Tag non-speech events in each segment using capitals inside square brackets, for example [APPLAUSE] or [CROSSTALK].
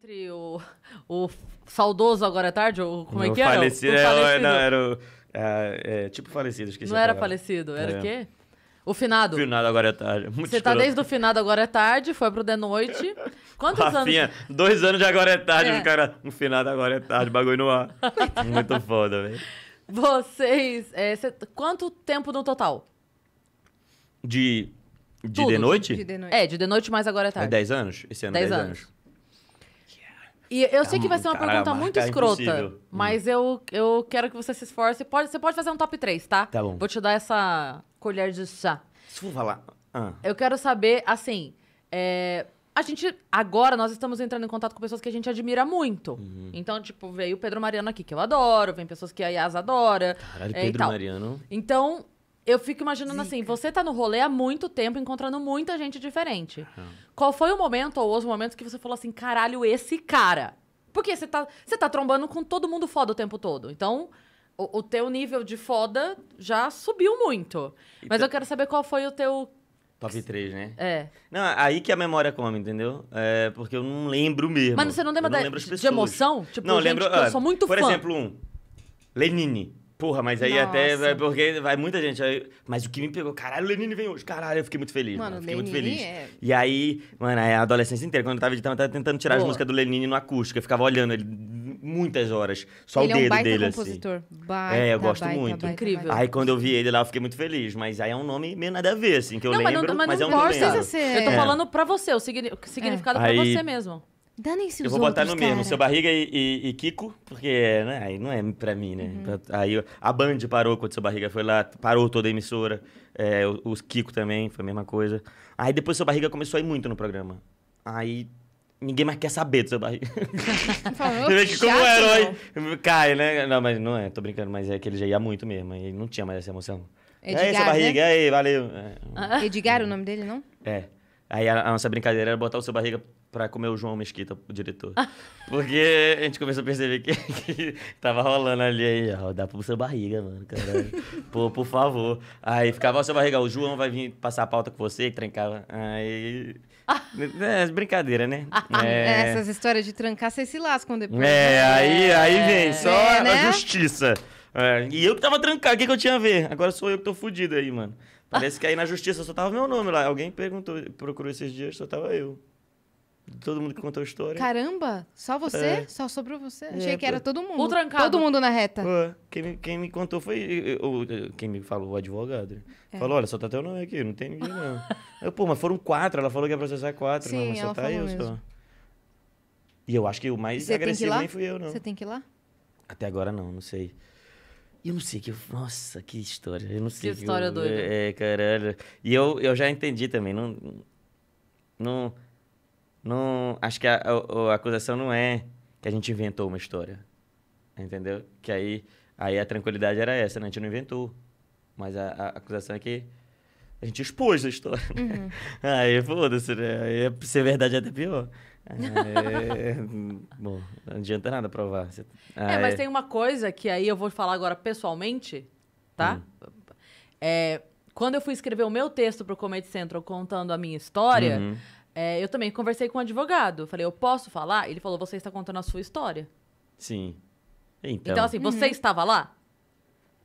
Entre o, o saudoso agora é tarde, ou como é que era? Falecido, o falecido. É, é, não, era o, é, é, tipo falecido, esqueci. Não era falecido, era é. o quê? O finado. O Finado agora é tarde. É muito Você tá escroto. tá desde o finado agora é tarde, foi pro de noite. Quantos Rafinha, anos? Dois anos de agora é tarde, é. cara. Um finado agora é tarde, bagulho no ar. [LAUGHS] Muito foda, velho. Vocês. É, cê, quanto tempo no total? De. De Tudo, de noite? De, de noite? É, de de noite, mas agora é tarde. É 10 anos? Esse ano dez anos. anos. E eu sei que vai ser uma Caramba, pergunta muito é escrota, impossível. mas hum. eu, eu quero que você se esforce. Pode, você pode fazer um top 3, tá? Tá bom. Vou te dar essa colher de chá. Se eu falar. Ah. Eu quero saber, assim, é, a gente, agora, nós estamos entrando em contato com pessoas que a gente admira muito. Uhum. Então, tipo, veio o Pedro Mariano aqui, que eu adoro, vem pessoas que a Yas adora. Caralho, é, Pedro Mariano. Então, eu fico imaginando assim, Zica. assim, você tá no rolê há muito tempo, encontrando muita gente diferente. Uhum. Qual foi o momento ou os momentos que você falou assim, caralho, esse cara? Porque você tá, você tá trombando com todo mundo foda o tempo todo. Então, o, o teu nível de foda já subiu muito. Mas eu quero saber qual foi o teu... Top 3, né? É. Não, aí que a memória come, entendeu? É porque eu não lembro mesmo. Mas você não lembra, não da, lembro de, de emoção? Tipo, não, gente, lembro, eu ah, sou muito por fã. Por exemplo, um, Lenine. Porra, mas aí Nossa. até vai, porque vai muita gente. Aí, mas o que me pegou, caralho, o Lenine vem hoje. Caralho, eu fiquei muito feliz. Mano, mano fiquei muito feliz. É... E aí, mano, a adolescência inteira, quando eu tava editando, eu tava tentando tirar Boa. as músicas do Lenine no acústico. Eu ficava olhando ele muitas horas. Só ele o dedo é um baita dele, assim. compositor. assim. Baita, é, eu gosto baita, muito. Baita, Incrível. Aí quando eu vi ele lá, eu fiquei muito feliz. Mas aí é um nome meio nada a ver, assim, que eu não, lembro. Mas, não, mas, mas não é um nome. Eu tô é. falando pra você, o significado é. pra você mesmo. Danem-se Eu vou botar outros, no mesmo, cara. seu barriga e, e, e, Kiko, porque né, aí não é pra mim, né? Uhum. Aí a Band parou quando seu barriga foi lá, parou toda a emissora. É, os Kiko também, foi a mesma coisa. Aí depois seu barriga começou a ir muito no programa. Aí ninguém mais quer saber do seu barriga. [LAUGHS] Falou, [LAUGHS] Como um herói não. cai, né? Não, mas não é, tô brincando, mas é que ele já ia muito mesmo, aí não tinha mais essa emoção. Edgar, e aí, seu né? barriga, né? aí, valeu. É. Edgar é o nome dele, não? É. Aí a, a, nossa brincadeira era botar o seu barriga pra comer o João Mesquita, o diretor. Ah. Porque a gente começou a perceber que, [LAUGHS] que tava rolando ali aí, ó, dá pro seu barriga, mano, caralho. [LAUGHS] Pô, por favor. Aí ficava o seu barriga, o João vai vir passar a pauta com você e trancava. Aí. [LAUGHS] É, é, brincadeira, né? Ah, é. é... Essas histórias de trancar, vocês se lascam depois. É, né? aí, aí é. vem, só é, né? a justiça. É, e eu que tava trancado, o que, que eu tinha a ver? Agora sou eu que tô fudido aí, mano. Parece que aí na justiça só tava meu nome lá. Alguém perguntou, procurou esses dias, só tava eu. Todo mundo que contou a história. Caramba, só você? É. Só sobre você? É, Achei que era todo mundo. O trancado. Todo mundo na reta. quem, me, quem me contou foi. Eu, eu, quem me falou, o advogado. É. Falou: olha, só tá teu nome aqui, não tem ninguém não. [LAUGHS] eu, pô, mas foram quatro, ela falou que ia processar quatro, Sim, não, mas só tá eu mesmo. só. E eu acho que o mais agressivo nem fui eu, não. Você tem que ir lá? Até agora não, não sei. Eu não sei que. Eu, nossa, que história. Eu não sei. Que história eu, doida. É, caralho. E eu, eu já entendi também. Não. Não. não acho que a, a, a, acusação não é que a gente inventou uma história. Entendeu? Que aí, aí a tranquilidade era essa, né? A gente não inventou. Mas a, a acusação é que a gente expôs a história. Né? Uhum. [LAUGHS] Aí foda-se, né? Aí é, ser verdade é até pior. É, [LAUGHS] bom, não adianta nada provar. Você... Ah, é, mas ah, é... tem uma coisa que aí eu vou falar agora pessoalmente, tá? Hum. É, quando eu fui escrever o meu texto para o Comedy Central contando a minha história, uhum. é, eu também conversei com um advogado. Falei, eu posso falar? Ele falou, você está contando a sua história. Sim. Então, então assim, uhum. você estava lá?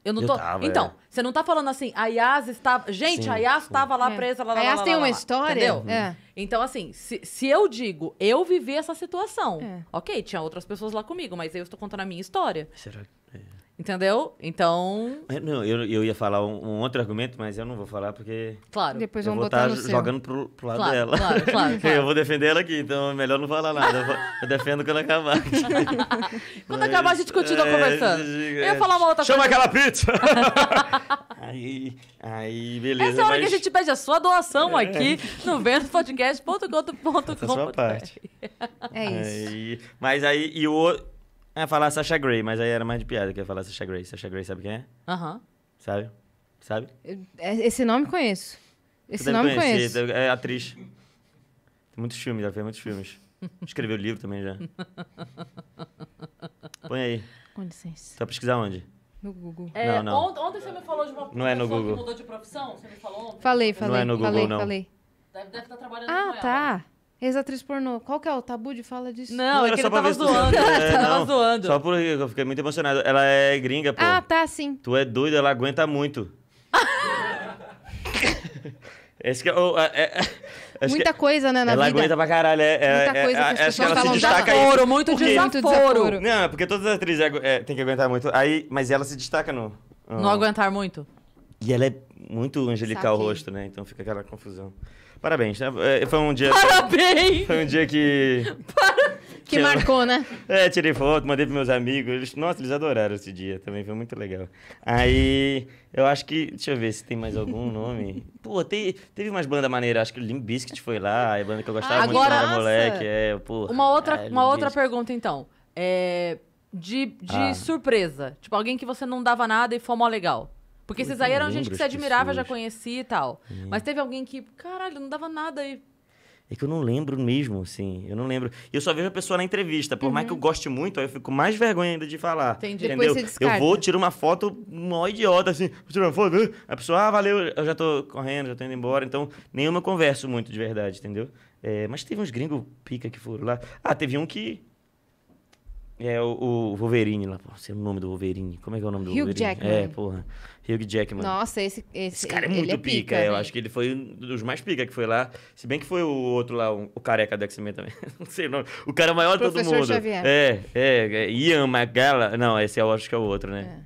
Eu não eu tô. Tava, então, é. você não tá falando assim, a Yas estava. Gente, sim, a Yas estava lá é. presa lá, lá A Yas lá, tem lá, uma história. Entendeu? Uhum. É. Então, assim, se, se eu digo, eu vivi essa situação, é. ok, tinha outras pessoas lá comigo, mas eu estou contando a minha história. Será que. É? Entendeu? Então. É, não, eu, eu ia falar um, um, outro argumento, mas eu não vou falar porque. Claro. Depois eu vou estar tá jogando pro, pro lado claro, dela. Claro, claro, [LAUGHS] claro. Eu vou defender ela aqui, então é melhor não falar nada. Eu, eu defendo quando acabar. [LAUGHS] quando mas, acabar, a gente continua é, conversando. eu ia falar uma outra Chama coisa. aquela pizza! [LAUGHS] aí, aí, beleza. Essa é a hora mas... que a gente pede a sua doação é. aqui no vendopodcast.com.br. É isso. Aí, mas aí, e o. É, falar Sasha Grey, mas aí era mais de piada que eu ia falar Sasha Grey. Sasha Grey sabe quem é? Aham. Sabe? Sabe? É, esse nome conheço. Esse nome conheço. É atriz. Tem muitos filmes, ela fez muitos filmes. [LAUGHS] Escreveu livro também já. Põe aí. Com licença. Tá vai pesquisar onde? No Google. É, não, não. ontem você me falou de uma não é no Google. que mudou de profissão? Você me falou ontem? Falei, falei. Não é no Google, falei, não. Falei. Deve, deve estar tá trabalhando ah, com ela. Ah, tá. Ex-atriz pornô. Qual que é o tabu de fala disso? Não, não é que ele tava zoando. [LAUGHS] É, tava zoando. Só por eu fiquei muito emocionado. Ela é gringa, pô. Ah, tá, sim. Tu é doida, ela aguenta muito. [LAUGHS] Esse que é, oh, é, é Muita que coisa, né, na ela vida. Ela aguenta pra caralho. É, é Muita é, coisa que as é, pessoas que ela se desaforo, Muito porque, desaforo, muito Não, porque todas as atrizes é, têm que aguentar muito. Aí, mas ela se destaca no... no... Não aguentar muito. E ela é muito angelical o rosto, né? Então fica aquela confusão. Parabéns, né? É, foi um dia. Parabéns! Foi um dia que. Para... [LAUGHS] Que, que marcou, eu... né? É, tirei foto, mandei pros meus amigos. Eles... Nossa, eles adoraram esse dia também, foi muito legal. Aí, eu acho que. Deixa eu ver se tem mais algum nome. [LAUGHS] Pô, te... teve umas bandas maneiras, acho que o Limp foi lá, a é banda que eu gostava Agora, muito era moleque. É, pô. Uma outra, é, uma outra pergunta, então. É... De, de ah. surpresa. Tipo, alguém que você não dava nada e foi mó legal. Porque esses aí eram gente que se admirava, pessoas. já conhecia e tal. É. Mas teve alguém que, caralho, não dava nada aí. É que eu não lembro mesmo, assim. Eu não lembro. Eu só vejo a pessoa na entrevista. Por uhum. mais que eu uhum. goste muito, aí eu fico mais vergonha ainda de falar. Entendi. Entendeu? eu vou, tiro uma foto, mó idiota, assim. Tiro uma foto. A pessoa, ah, valeu, eu já tô correndo, já tô indo embora. Então, nenhuma converso muito de verdade, entendeu? É, mas teve uns gringos pica que foram lá. Ah, teve um que é, o, o Wolverine lá. Pô, sei o nome do Wolverine. Como é que é o nome do Hugh Wolverine? Jackman. É, porra. Hugh Jackman. Nossa, esse... Esse, esse cara é muito é pica. pica Eu né? acho que ele foi um dos mais pica que foi lá. Se bem que foi o outro lá, o, o careca do X-Men também. [LAUGHS] Não sei o nome. O cara maior de todo mundo. Xavier. É, é. é Ian Magala. Não, esse eu acho que é o outro, né?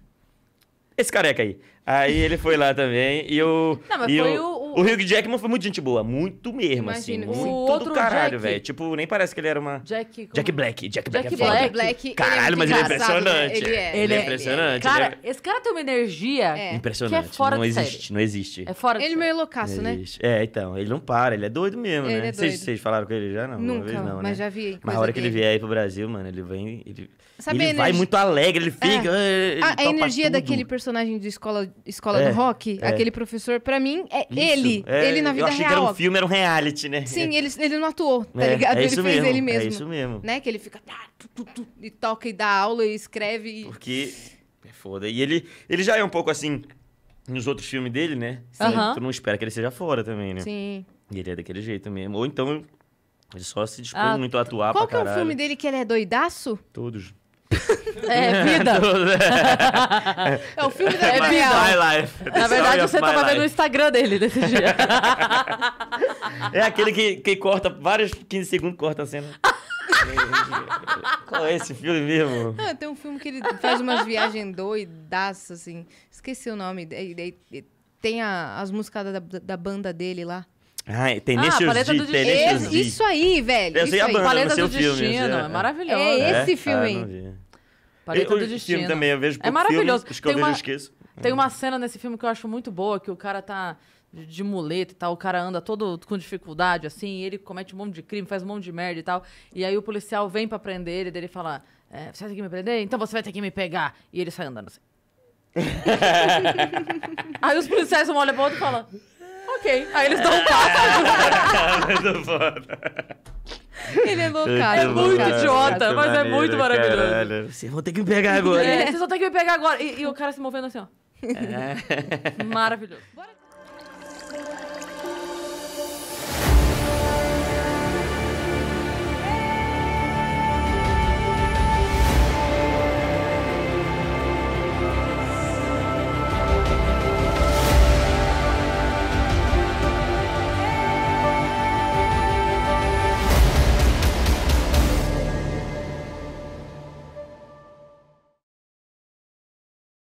É. Esse careca aí. Aí ele foi lá também. E o. Não, mas foi o, o, o Hugh Jackman foi muito gente boa. Muito mesmo, assim, Imagina, assim. Muito outro do caralho, velho. Tipo, nem parece que ele era uma. Jack, Jack Black. Jack Black Jack é foda. Black, caralho, ele é mas ele é né? impressionante. Ele, é. ele é. é impressionante. É esse cara tem uma energia. É. Impressionante. Que é fora não existe, série. não existe. É fora Ele é meio loucaço, né? É, então. Ele não para, ele é doido mesmo, ele né? É doido. Vocês, vocês falaram com ele já? Não, Nunca, vez não, Mas né? já vi. Mas a hora que ele vier aí pro Brasil, mano, ele vem. Ele, vai muito alegre, ele fica. A energia daquele personagem de escola Escola é, do Rock, é. aquele professor, para mim, é isso, ele. É, ele na vida eu achei real. Que era um filme, era um reality, né? Sim, [LAUGHS] ele, ele não atuou, tá é, ligado? É ele fez mesmo, ele mesmo. É isso mesmo. Né? Que ele fica. Tá, tu, tu, tu, e toca e dá aula e escreve. E... Porque. É foda. E ele, ele já é um pouco assim. Nos outros filmes dele, né? Sim. Uh -huh. Tu não espera que ele seja fora também, né? Sim. E ele é daquele jeito mesmo. Ou então ele só se dispõe ah, muito a atuar Qual pra que é o filme dele que ele é doidaço? Todos. É, [LAUGHS] é, vida. [LAUGHS] é o filme da vida. É My life. Na verdade, você tava life. vendo o Instagram dele desse dia. é aquele que, que corta vários 15 segundos, corta a cena. Qual é esse filme mesmo? Ah, tem um filme que ele faz umas viagens doidaças, assim. Esqueci o nome. Tem a, as músicas da, da banda dele lá. Ah, tem ah, Nature's Paleta do Destino. Isso aí, velho. Eu sei a banda Paleta do Destino, filme, é, é maravilhoso. É esse é? Ah, filme. Ah, Paleta eu, do Destino. Filme também, eu vejo É maravilhoso. Filme, tem eu uma, esqueço. Tem uma hum. cena nesse filme que eu acho muito boa, que o cara tá de muleta e tal, o cara anda todo com dificuldade, assim, ele comete um monte de crime, faz um monte de merda e tal. E aí o policial vem para prender ele, daí ele fala, é, você vai ter que me prender? Então você vai ter que me pegar. E ele sai andando assim. [LAUGHS] aí os policiais um olham pra outro e falam ok. Aí eles dão um passo. É. [LAUGHS] Ele é louco, cara. É muito cara, idiota, mas maneiro, é muito maravilhoso. Caralho. Vocês vão ter que me pegar é, agora. É, vocês vão ter que me pegar agora. E, e o cara se movendo assim, ó. É. Maravilhoso. Bora.